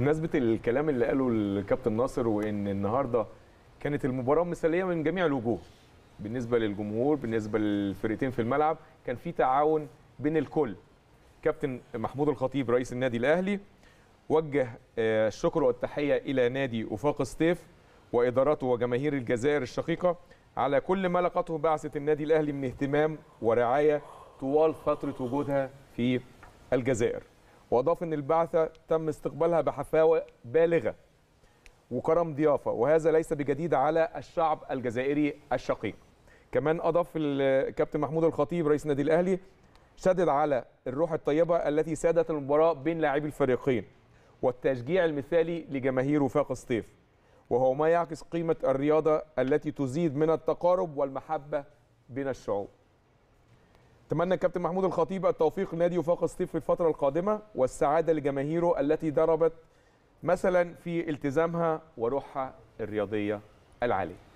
بمناسبه الكلام اللي قاله الكابتن ناصر وان النهارده كانت المباراه مثاليه من جميع الوجوه بالنسبه للجمهور بالنسبه للفرقتين في الملعب كان في تعاون بين الكل كابتن محمود الخطيب رئيس النادي الاهلي وجه آه، الشكر والتحيه الى نادي وفاق ستيف وادارته وجماهير الجزائر الشقيقه على كل ما لقته بعثه النادي الاهلي من اهتمام ورعايه طوال فتره وجودها في الجزائر واضاف ان البعثه تم استقبالها بحفاوه بالغه وكرم ضيافه وهذا ليس بجديد على الشعب الجزائري الشقيق كمان اضاف الكابتن محمود الخطيب رئيس النادي الاهلي شدد على الروح الطيبه التي سادت المباراه بين لاعبي الفريقين والتشجيع المثالي لجماهير وفاق الصيف وهو ما يعكس قيمه الرياضه التي تزيد من التقارب والمحبه بين الشعوب اتمنى الكابتن محمود الخطيب التوفيق لنادي وفاق الصيف في الفتره القادمه والسعاده لجماهيره التي ضربت مثلا في التزامها وروحها الرياضيه العاليه